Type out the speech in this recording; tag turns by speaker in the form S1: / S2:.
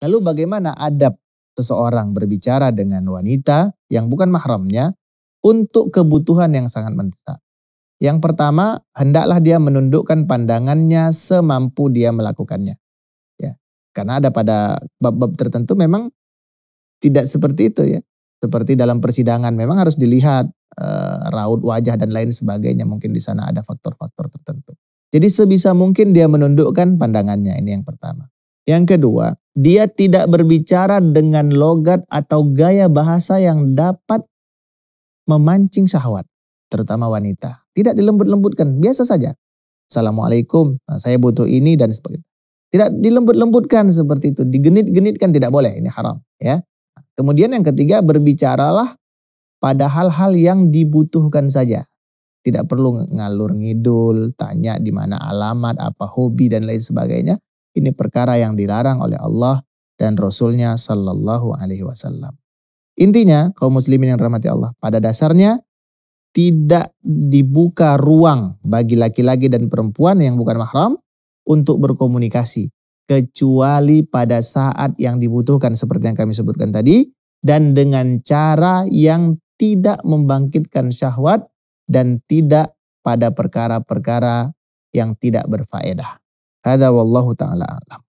S1: Lalu bagaimana adab seseorang berbicara dengan wanita yang bukan mahramnya untuk kebutuhan yang sangat mendesak? Yang pertama, hendaklah dia menundukkan pandangannya semampu dia melakukannya. Ya, karena ada pada bab-bab tertentu memang tidak seperti itu ya. Seperti dalam persidangan memang harus dilihat e, raut wajah dan lain sebagainya. Mungkin di sana ada faktor-faktor tertentu. Jadi sebisa mungkin dia menundukkan pandangannya. Ini yang pertama. Yang kedua, dia tidak berbicara dengan logat atau gaya bahasa yang dapat memancing syahwat, terutama wanita. Tidak dilembut-lembutkan, biasa saja. Assalamualaikum, nah, saya butuh ini dan sebagainya. Tidak dilembut-lembutkan seperti itu, digenit-genitkan tidak boleh, ini haram. Ya. Kemudian yang ketiga, berbicaralah pada hal-hal yang dibutuhkan saja. Tidak perlu ngalur ngidul, tanya di mana alamat, apa hobi dan lain sebagainya. Ini perkara yang dilarang oleh Allah dan Rasulnya Sallallahu Alaihi Wasallam. Intinya kaum muslimin yang rahmati Allah pada dasarnya tidak dibuka ruang bagi laki-laki dan perempuan yang bukan mahram untuk berkomunikasi kecuali pada saat yang dibutuhkan seperti yang kami sebutkan tadi dan dengan cara yang tidak membangkitkan syahwat dan tidak pada perkara-perkara yang tidak berfaedah. هذا والله تعالى أعلم